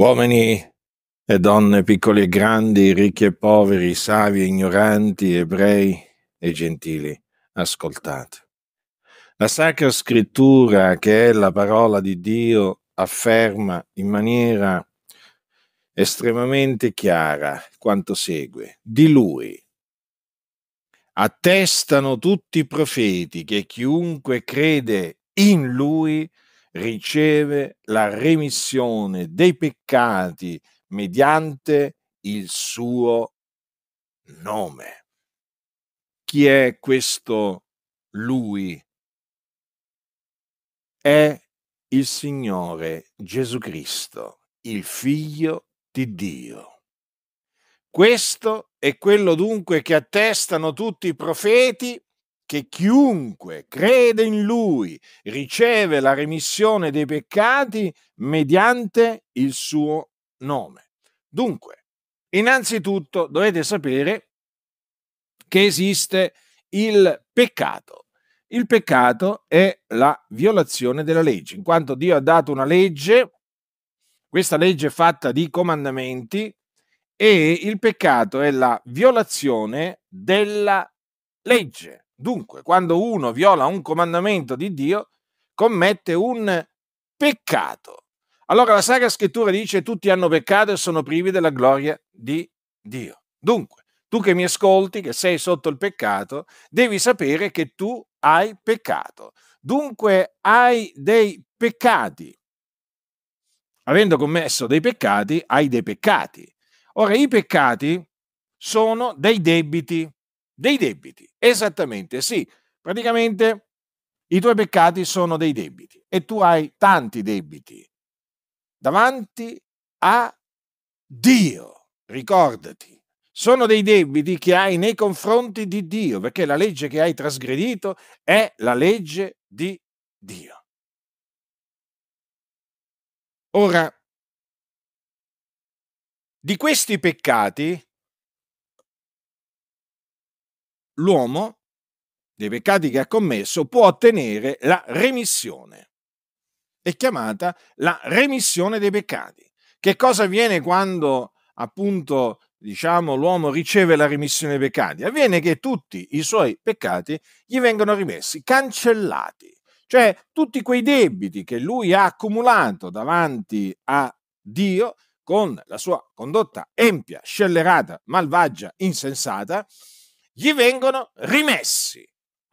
uomini e donne piccoli e grandi, ricchi e poveri, savi e ignoranti, ebrei e gentili, ascoltate. La Sacra Scrittura, che è la parola di Dio, afferma in maniera estremamente chiara quanto segue. Di lui attestano tutti i profeti che chiunque crede in lui riceve la remissione dei peccati mediante il suo nome. Chi è questo lui? È il Signore Gesù Cristo, il Figlio di Dio. Questo è quello dunque che attestano tutti i profeti che chiunque crede in lui riceve la remissione dei peccati mediante il suo nome. Dunque, innanzitutto dovete sapere che esiste il peccato. Il peccato è la violazione della legge, in quanto Dio ha dato una legge, questa legge è fatta di comandamenti e il peccato è la violazione della legge. Dunque, quando uno viola un comandamento di Dio, commette un peccato. Allora la Sacra Scrittura dice tutti hanno peccato e sono privi della gloria di Dio. Dunque, tu che mi ascolti, che sei sotto il peccato, devi sapere che tu hai peccato. Dunque hai dei peccati. Avendo commesso dei peccati, hai dei peccati. Ora, i peccati sono dei debiti dei debiti, esattamente, sì. Praticamente i tuoi peccati sono dei debiti e tu hai tanti debiti davanti a Dio, ricordati. Sono dei debiti che hai nei confronti di Dio, perché la legge che hai trasgredito è la legge di Dio. Ora, di questi peccati l'uomo dei peccati che ha commesso può ottenere la remissione. È chiamata la remissione dei peccati. Che cosa avviene quando appunto diciamo l'uomo riceve la remissione dei peccati? Avviene che tutti i suoi peccati gli vengono rimessi, cancellati. Cioè tutti quei debiti che lui ha accumulato davanti a Dio con la sua condotta empia, scellerata, malvagia, insensata, gli vengono rimessi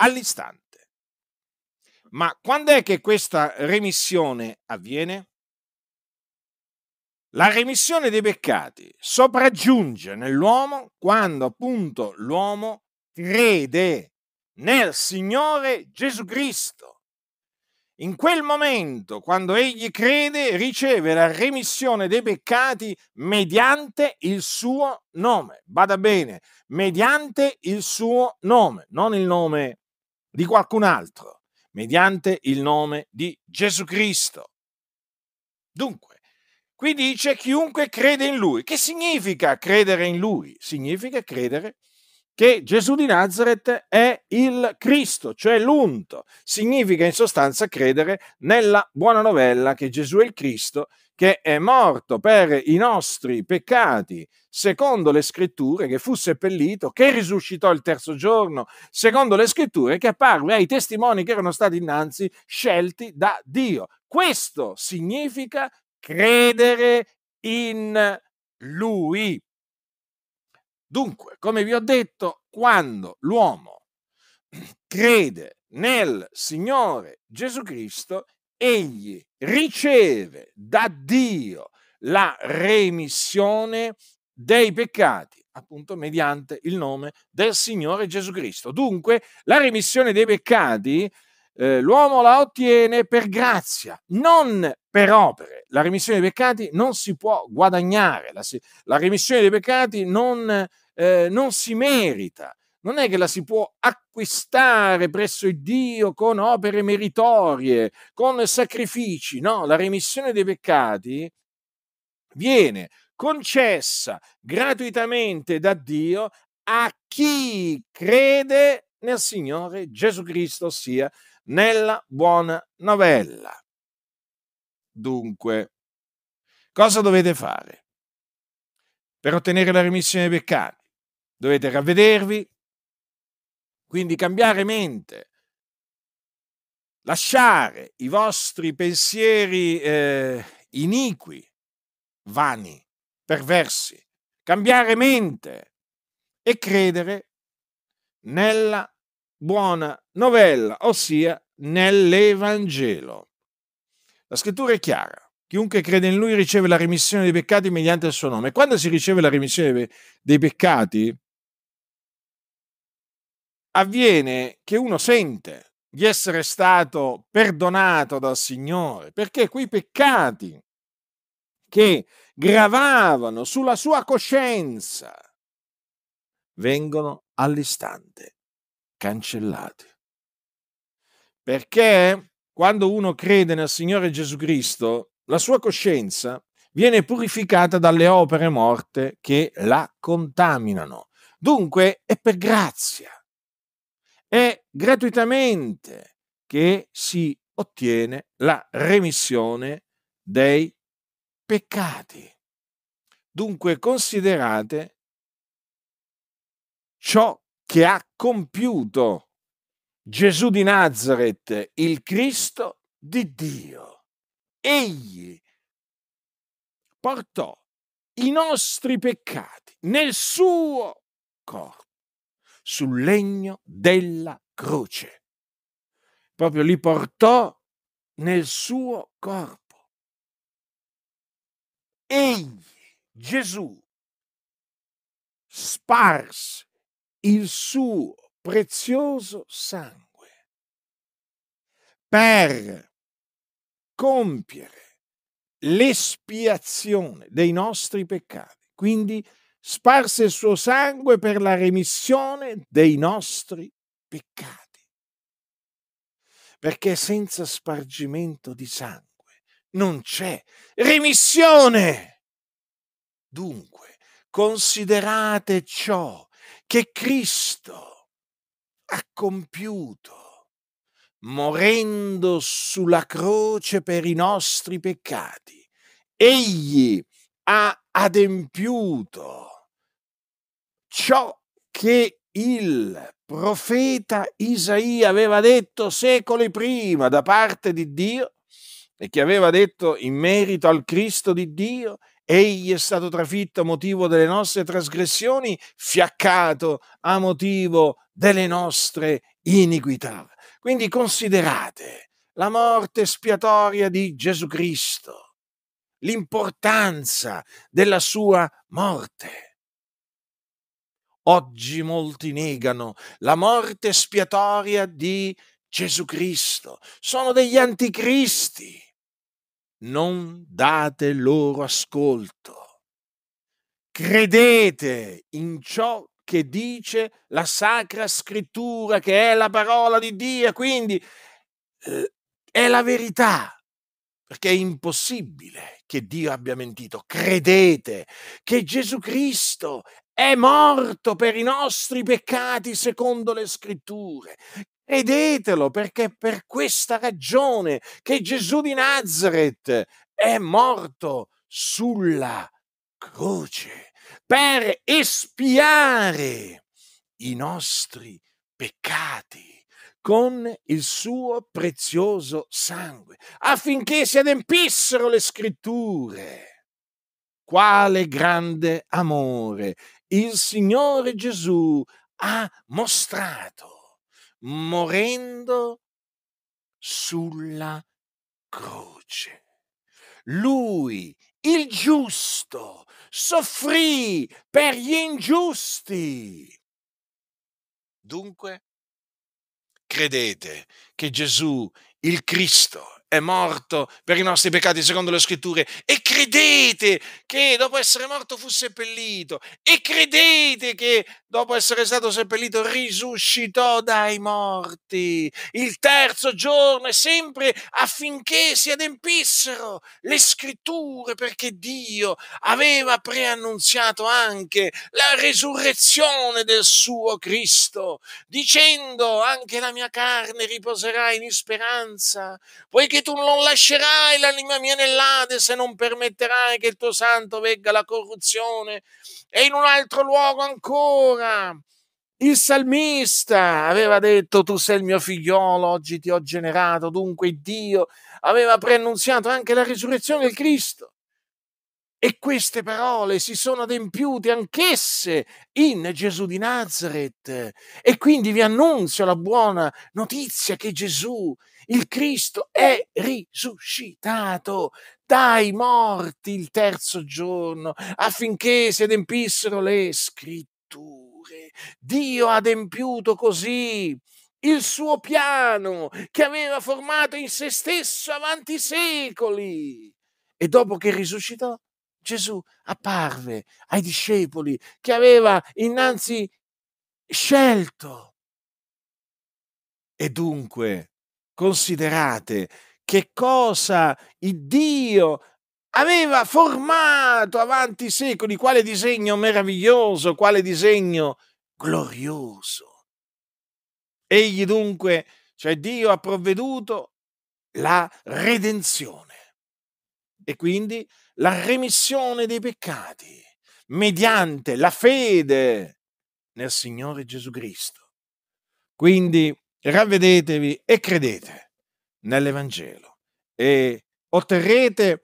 all'istante. Ma quando è che questa remissione avviene? La remissione dei peccati sopraggiunge nell'uomo quando appunto l'uomo crede nel Signore Gesù Cristo in quel momento, quando egli crede, riceve la remissione dei peccati mediante il suo nome. Bada bene, mediante il suo nome, non il nome di qualcun altro, mediante il nome di Gesù Cristo. Dunque, qui dice chiunque crede in lui. Che significa credere in lui? Significa credere che Gesù di Nazareth è il Cristo, cioè l'unto. Significa in sostanza credere nella buona novella che Gesù è il Cristo, che è morto per i nostri peccati, secondo le scritture, che fu seppellito, che risuscitò il terzo giorno, secondo le scritture, che apparve ai testimoni che erano stati innanzi scelti da Dio. Questo significa credere in Lui. Dunque, come vi ho detto, quando l'uomo crede nel Signore Gesù Cristo, egli riceve da Dio la remissione dei peccati, appunto mediante il nome del Signore Gesù Cristo. Dunque, la remissione dei peccati eh, l'uomo la ottiene per grazia, non per opere. La remissione dei peccati non si può guadagnare, la, si, la remissione dei peccati non, eh, non si merita, non è che la si può acquistare presso il Dio con opere meritorie, con sacrifici, no, la remissione dei peccati viene concessa gratuitamente da Dio a chi crede nel Signore Gesù Cristo, ossia nella buona novella. Dunque, cosa dovete fare? Per ottenere la remissione dei peccati dovete ravvedervi, quindi cambiare mente, lasciare i vostri pensieri eh, iniqui, vani, perversi, cambiare mente e credere nella buona novella, ossia nell'Evangelo. La scrittura è chiara. Chiunque crede in lui riceve la remissione dei peccati mediante il suo nome. Quando si riceve la remissione dei peccati, avviene che uno sente di essere stato perdonato dal Signore, perché quei peccati che gravavano sulla sua coscienza vengono all'istante cancellati. Perché quando uno crede nel Signore Gesù Cristo, la sua coscienza viene purificata dalle opere morte che la contaminano. Dunque è per grazia, è gratuitamente che si ottiene la remissione dei peccati. Dunque considerate ciò che ha compiuto Gesù di Nazareth, il Cristo di Dio. Egli portò i nostri peccati nel suo corpo, sul legno della croce. Proprio li portò nel suo corpo. Egli, Gesù, sparse il suo prezioso sangue per compiere l'espiazione dei nostri peccati. Quindi sparse il suo sangue per la remissione dei nostri peccati. Perché senza spargimento di sangue non c'è remissione. Dunque, considerate ciò che Cristo ha compiuto, morendo sulla croce per i nostri peccati. Egli ha adempiuto ciò che il profeta Isaia aveva detto secoli prima da parte di Dio e che aveva detto in merito al Cristo di Dio Egli è stato trafitto a motivo delle nostre trasgressioni, fiaccato a motivo delle nostre iniquità. Quindi considerate la morte spiatoria di Gesù Cristo, l'importanza della sua morte. Oggi molti negano la morte spiatoria di Gesù Cristo, sono degli anticristi non date loro ascolto. Credete in ciò che dice la Sacra Scrittura, che è la parola di Dio, quindi eh, è la verità, perché è impossibile che Dio abbia mentito. Credete che Gesù Cristo è morto per i nostri peccati secondo le scritture. E ditelo perché per questa ragione che Gesù di Nazareth è morto sulla croce per espiare i nostri peccati con il suo prezioso sangue, affinché si adempissero le scritture. Quale grande amore il Signore Gesù ha mostrato morendo sulla croce. Lui, il giusto, soffrì per gli ingiusti. Dunque, credete che Gesù, il Cristo, è morto per i nostri peccati secondo le scritture e credete che dopo essere morto fu seppellito e credete che dopo essere stato seppellito risuscitò dai morti il terzo giorno e sempre affinché si adempissero le scritture perché Dio aveva preannunziato anche la resurrezione del suo Cristo dicendo anche la mia carne riposerà in speranza poiché perché tu non lascerai l'anima mia nell'Ade se non permetterai che il tuo santo vegga la corruzione. E in un altro luogo ancora. Il salmista aveva detto: Tu sei il mio figliolo, oggi ti ho generato. Dunque, Dio aveva preannunziato anche la risurrezione del Cristo. E queste parole si sono adempiute anch'esse in Gesù di Nazareth. E quindi vi annunzio la buona notizia che Gesù, il Cristo, è risuscitato dai morti il terzo giorno affinché si adempissero le scritture. Dio ha adempiuto così il suo piano che aveva formato in se stesso avanti secoli. E dopo che risuscitò, Gesù apparve ai discepoli che aveva innanzi scelto. E dunque, considerate che cosa il Dio aveva formato avanti i secoli, quale disegno meraviglioso, quale disegno glorioso. Egli dunque, cioè Dio, ha provveduto la redenzione e quindi la remissione dei peccati mediante la fede nel Signore Gesù Cristo. Quindi ravvedetevi e credete nell'Evangelo e otterrete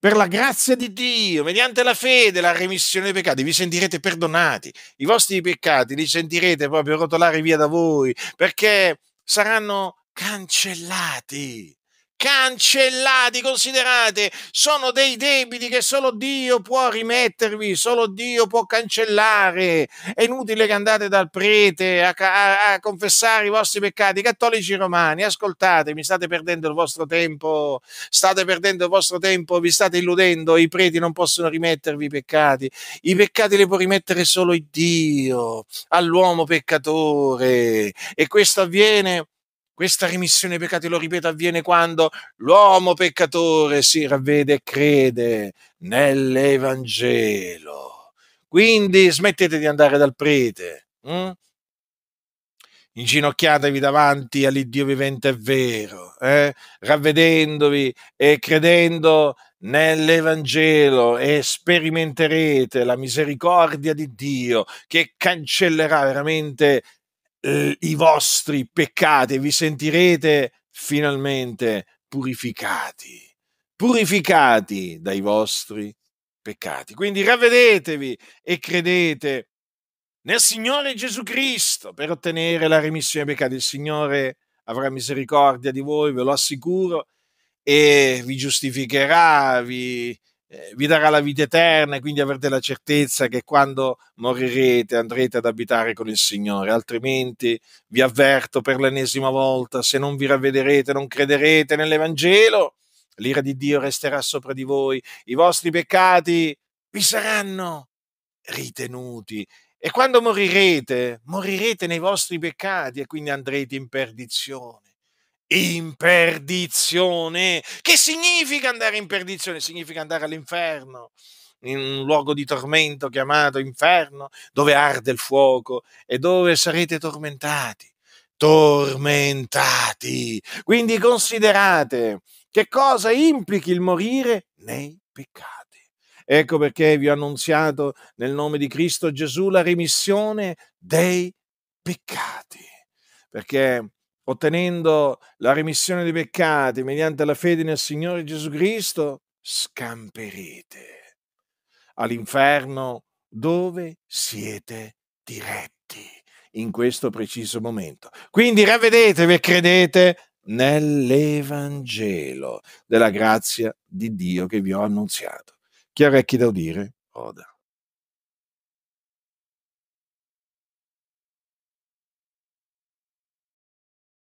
per la grazia di Dio, mediante la fede, la remissione dei peccati, vi sentirete perdonati, i vostri peccati li sentirete proprio rotolare via da voi, perché saranno cancellati cancellati, considerate, sono dei debiti che solo Dio può rimettervi, solo Dio può cancellare. È inutile che andate dal prete a, a, a confessare i vostri peccati. Cattolici romani, ascoltatemi, state perdendo il vostro tempo, state perdendo il vostro tempo, vi state illudendo, i preti non possono rimettervi i peccati. I peccati li può rimettere solo Dio all'uomo peccatore e questo avviene questa remissione dei peccati, lo ripeto, avviene quando l'uomo peccatore si ravvede e crede nell'Evangelo. Quindi smettete di andare dal prete. Hm? inginocchiatevi davanti all'Iddio vivente e vero, eh? ravvedendovi e credendo nell'Evangelo e sperimenterete la misericordia di Dio che cancellerà veramente eh, i vostri peccati e vi sentirete finalmente purificati, purificati dai vostri peccati. Quindi ravvedetevi e credete nel Signore Gesù Cristo per ottenere la remissione dei peccati. Il Signore avrà misericordia di voi, ve lo assicuro, e vi giustificherà, vi eh, vi darà la vita eterna e quindi avrete la certezza che quando morirete andrete ad abitare con il Signore, altrimenti vi avverto per l'ennesima volta, se non vi ravvederete, non crederete nell'Evangelo, l'ira di Dio resterà sopra di voi, i vostri peccati vi saranno ritenuti e quando morirete, morirete nei vostri peccati e quindi andrete in perdizione in perdizione. Che significa andare in perdizione? Significa andare all'inferno, in un luogo di tormento chiamato inferno, dove arde il fuoco e dove sarete tormentati. Tormentati. Quindi considerate che cosa implichi il morire nei peccati. Ecco perché vi ho annunziato nel nome di Cristo Gesù la remissione dei peccati. Perché ottenendo la remissione dei peccati mediante la fede nel Signore Gesù Cristo, scamperete all'inferno dove siete diretti in questo preciso momento. Quindi ravvedetevi e credete nell'Evangelo della grazia di Dio che vi ho annunziato. Chi ha orecchi da udire, oda.